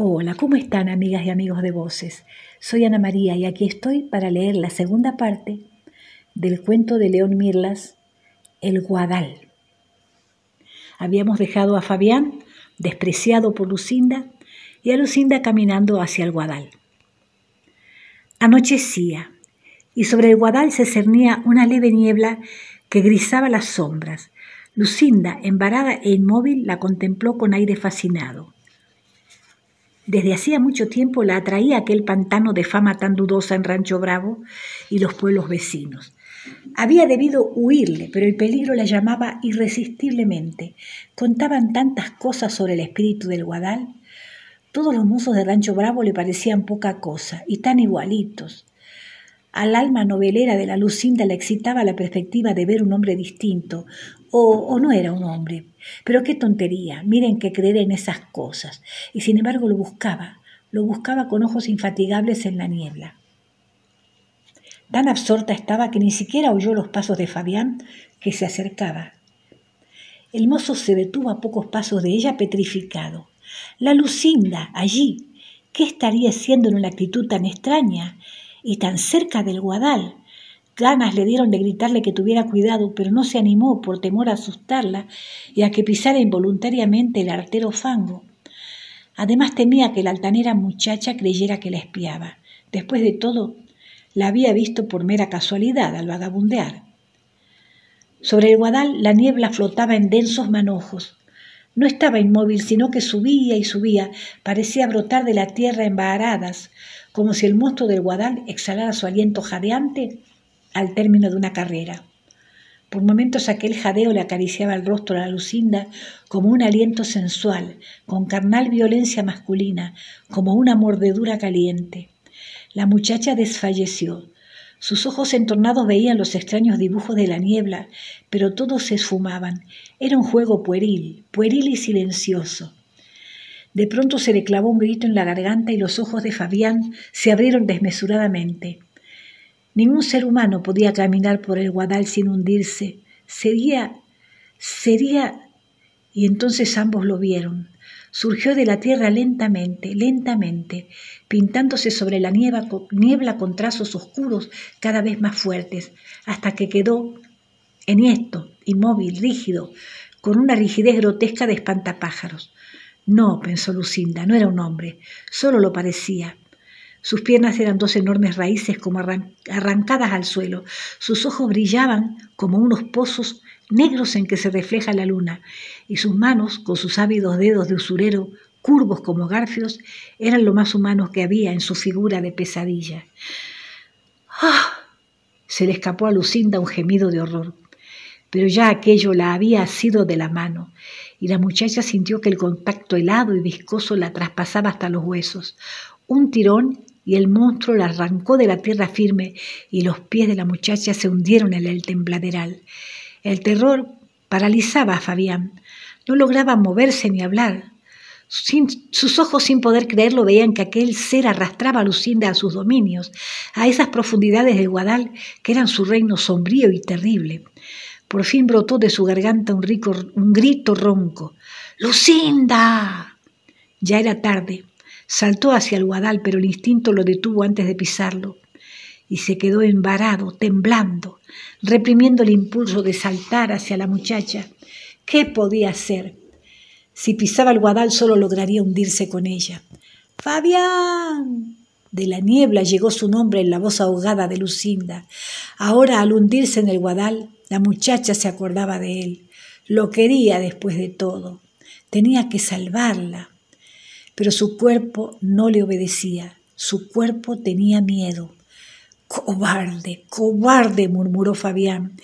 Hola, ¿cómo están amigas y amigos de Voces? Soy Ana María y aquí estoy para leer la segunda parte del cuento de León Mirlas, El Guadal. Habíamos dejado a Fabián, despreciado por Lucinda, y a Lucinda caminando hacia el Guadal. Anochecía, y sobre el Guadal se cernía una leve niebla que grisaba las sombras. Lucinda, embarada e inmóvil, la contempló con aire fascinado. Desde hacía mucho tiempo la atraía aquel pantano de fama tan dudosa en Rancho Bravo y los pueblos vecinos. Había debido huirle, pero el peligro la llamaba irresistiblemente. Contaban tantas cosas sobre el espíritu del Guadal. Todos los mozos de Rancho Bravo le parecían poca cosa y tan igualitos. Al alma novelera de la Lucinda le excitaba la perspectiva de ver un hombre distinto, o, o, no era un hombre. Pero qué tontería, miren que creer en esas cosas. Y sin embargo lo buscaba, lo buscaba con ojos infatigables en la niebla. Tan absorta estaba que ni siquiera oyó los pasos de Fabián, que se acercaba. El mozo se detuvo a pocos pasos de ella, petrificado. La Lucinda, allí, ¿qué estaría haciendo en una actitud tan extraña? y tan cerca del guadal. Ganas le dieron de gritarle que tuviera cuidado, pero no se animó por temor a asustarla y a que pisara involuntariamente el artero fango. Además temía que la altanera muchacha creyera que la espiaba. Después de todo, la había visto por mera casualidad al vagabundear. Sobre el guadal la niebla flotaba en densos manojos. No estaba inmóvil, sino que subía y subía, parecía brotar de la tierra en varadas, como si el monstruo del Guadal exhalara su aliento jadeante al término de una carrera. Por momentos aquel jadeo le acariciaba el rostro a la Lucinda como un aliento sensual, con carnal violencia masculina, como una mordedura caliente. La muchacha desfalleció. Sus ojos entornados veían los extraños dibujos de la niebla, pero todos se esfumaban. Era un juego pueril, pueril y silencioso. De pronto se le clavó un grito en la garganta y los ojos de Fabián se abrieron desmesuradamente. Ningún ser humano podía caminar por el guadal sin hundirse. Sería, sería... Y entonces ambos lo vieron. Surgió de la tierra lentamente, lentamente, pintándose sobre la niebla, niebla con trazos oscuros cada vez más fuertes, hasta que quedó en inmóvil, rígido, con una rigidez grotesca de espantapájaros. No, pensó Lucinda, no era un hombre, solo lo parecía. Sus piernas eran dos enormes raíces como arrancadas al suelo. Sus ojos brillaban como unos pozos negros en que se refleja la luna, y sus manos, con sus ávidos dedos de usurero, curvos como garfios, eran lo más humanos que había en su figura de pesadilla. «¡Ah!», Se le escapó a Lucinda un gemido de horror pero ya aquello la había asido de la mano, y la muchacha sintió que el contacto helado y viscoso la traspasaba hasta los huesos. Un tirón y el monstruo la arrancó de la tierra firme y los pies de la muchacha se hundieron en el tembladeral. El terror paralizaba a Fabián. No lograba moverse ni hablar. sus ojos, sin poder creerlo, veían que aquel ser arrastraba a Lucinda a sus dominios, a esas profundidades de Guadal que eran su reino sombrío y terrible. Por fin brotó de su garganta un, rico, un grito ronco. ¡Lucinda! Ya era tarde. Saltó hacia el guadal, pero el instinto lo detuvo antes de pisarlo y se quedó embarado, temblando, reprimiendo el impulso de saltar hacia la muchacha. ¿Qué podía hacer? Si pisaba el guadal solo lograría hundirse con ella. Fabián de la niebla llegó su nombre en la voz ahogada de Lucinda. Ahora, al hundirse en el guadal, la muchacha se acordaba de él. Lo quería después de todo. Tenía que salvarla. Pero su cuerpo no le obedecía. Su cuerpo tenía miedo. Cobarde, cobarde, murmuró Fabián.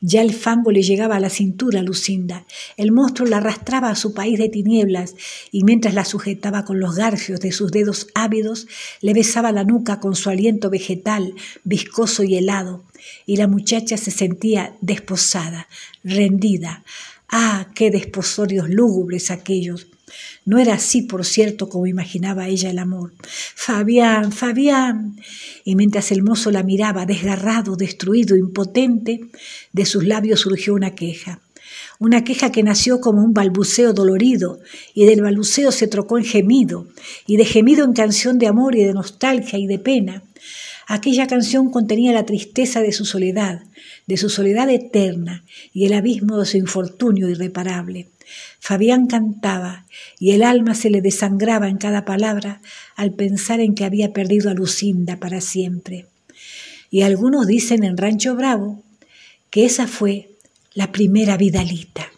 Ya el fango le llegaba a la cintura a Lucinda. El monstruo la arrastraba a su país de tinieblas y mientras la sujetaba con los garfios de sus dedos ávidos, le besaba la nuca con su aliento vegetal, viscoso y helado. Y la muchacha se sentía desposada, rendida. Ah, qué desposorios lúgubres aquellos. No era así, por cierto, como imaginaba ella el amor. Fabián, Fabián. Y mientras el mozo la miraba, desgarrado, destruido, impotente, de sus labios surgió una queja. Una queja que nació como un balbuceo dolorido, y del balbuceo se trocó en gemido, y de gemido en canción de amor y de nostalgia y de pena, Aquella canción contenía la tristeza de su soledad, de su soledad eterna y el abismo de su infortunio irreparable. Fabián cantaba y el alma se le desangraba en cada palabra al pensar en que había perdido a Lucinda para siempre. Y algunos dicen en Rancho Bravo que esa fue la primera Vidalita.